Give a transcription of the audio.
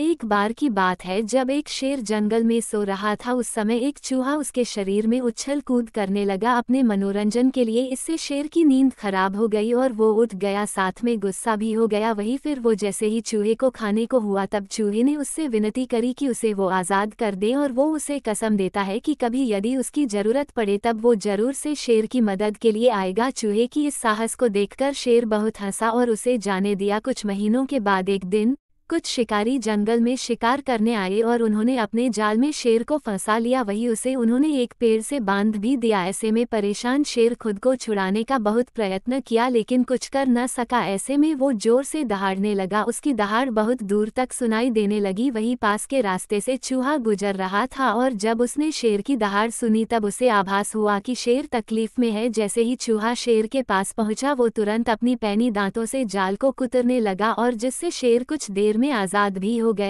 एक बार की बात है जब एक शेर जंगल में सो रहा था उस समय एक चूहा उसके शरीर में उछल कूद करने लगा अपने मनोरंजन के लिए इससे शेर की नींद खराब हो गई और वो उठ गया साथ में गुस्सा भी हो गया वही फिर वो जैसे ही चूहे को खाने को हुआ तब चूहे ने उससे विनती करी कि उसे वो आज़ाद कर दे और वो उसे कसम देता है कि कभी यदि उसकी ज़रूरत पड़े तब वो ज़रूर से शेर की मदद के लिए आएगा चूहे की इस साहस को देखकर शेर बहुत हंसा और उसे जाने दिया कुछ महीनों के बाद एक दिन कुछ शिकारी जंगल में शिकार करने आए और उन्होंने अपने जाल में शेर को फंसा लिया वही उसे उन्होंने एक पेड़ से बांध भी दिया ऐसे में परेशान शेर खुद को छुड़ाने का बहुत प्रयत्न किया लेकिन कुछ कर न सका ऐसे में वो जोर से दहाड़ने लगा उसकी दहाड़ बहुत दूर तक सुनाई देने लगी वही पास के रास्ते से चूहा गुजर रहा था और जब उसने शेर की दहाड़ सुनी तब उसे आभास हुआ कि शेर तकलीफ में है जैसे ही चूहा शेर के पास पहुंचा वो तुरंत अपनी पैनी दांतों से जाल को कुतरने लगा और जिससे शेर कुछ देर में आज़ाद भी हो गया